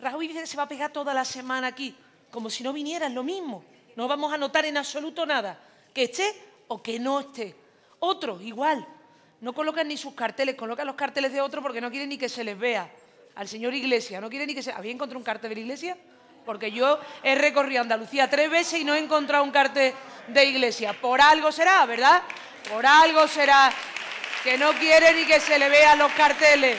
Rajoy dice que se va a pegar toda la semana aquí, como si no viniera, es lo mismo. No vamos a notar en absoluto nada, que esté o que no esté. Otro, igual, no colocan ni sus carteles, colocan los carteles de otro porque no quieren ni que se les vea. Al señor Iglesia. no quiere ni que se... ¿Había encontrado un cartel de Iglesia, Porque yo he recorrido Andalucía tres veces y no he encontrado un cartel de Iglesia. Por algo será, ¿verdad? Por algo será que no quiere ni que se le vean los carteles.